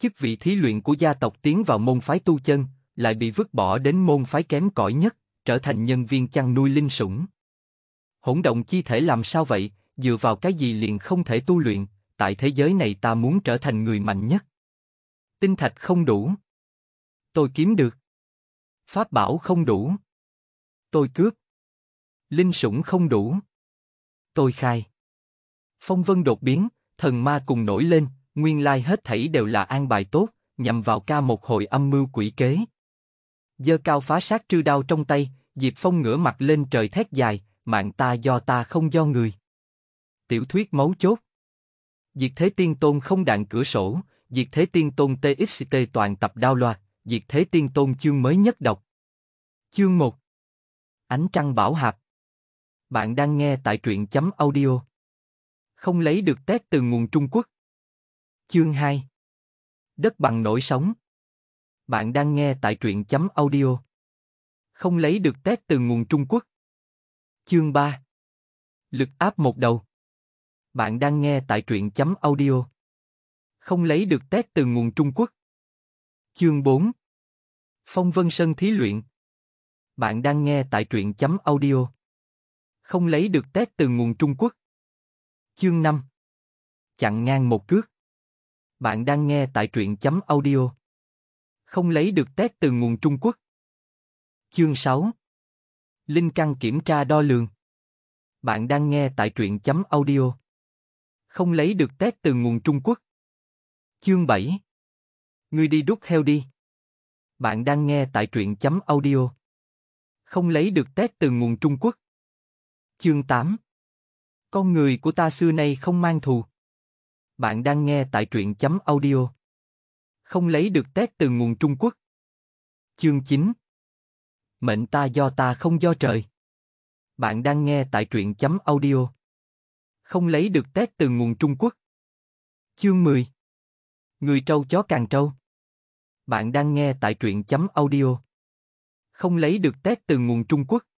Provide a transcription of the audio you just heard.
Chức vị thí luyện của gia tộc tiến vào môn phái tu chân, lại bị vứt bỏ đến môn phái kém cỏi nhất, trở thành nhân viên chăn nuôi linh sủng. Hỗn động chi thể làm sao vậy, dựa vào cái gì liền không thể tu luyện, tại thế giới này ta muốn trở thành người mạnh nhất. Tinh thạch không đủ. Tôi kiếm được. Pháp bảo không đủ. Tôi cướp. Linh sủng không đủ. Tôi khai. Phong vân đột biến, thần ma cùng nổi lên, nguyên lai hết thảy đều là an bài tốt, nhằm vào ca một hội âm mưu quỷ kế. Dơ cao phá sát trư đao trong tay, Diệp Phong ngửa mặt lên trời thét dài, mạng ta do ta không do người. Tiểu thuyết mấu chốt. Diệt thế tiên tôn không đạn cửa sổ, diệt thế tiên tôn TXT toàn tập đao loạt, diệt thế tiên tôn chương mới nhất đọc. Chương 1 Ánh trăng bảo hạp Bạn đang nghe tại truyện chấm audio. Không lấy được test từ nguồn Trung Quốc. Chương 2 Đất bằng nổi sóng Bạn đang nghe tại truyện chấm audio Không lấy được tét từ nguồn Trung Quốc Chương 3 Lực áp một đầu Bạn đang nghe tại truyện chấm audio Không lấy được tét từ nguồn Trung Quốc Chương 4 Phong Vân Sơn Thí Luyện Bạn đang nghe tại truyện chấm audio Không lấy được tét từ nguồn Trung Quốc Chương 5 Chặn ngang một cước bạn đang nghe tại truyện chấm audio. Không lấy được test từ nguồn Trung Quốc. Chương 6 Linh căn kiểm tra đo lường. Bạn đang nghe tại truyện chấm audio. Không lấy được test từ nguồn Trung Quốc. Chương 7 Người đi đút heo đi. Bạn đang nghe tại truyện chấm audio. Không lấy được test từ nguồn Trung Quốc. Chương 8 Con người của ta xưa nay không mang thù bạn đang nghe tại truyện chấm audio. Không lấy được tét từ nguồn Trung Quốc. Chương 9 Mệnh ta do ta không do trời. Bạn đang nghe tại truyện chấm audio. Không lấy được tét từ nguồn Trung Quốc. Chương 10 Người trâu chó càng trâu. Bạn đang nghe tại truyện chấm audio. Không lấy được tét từ nguồn Trung Quốc.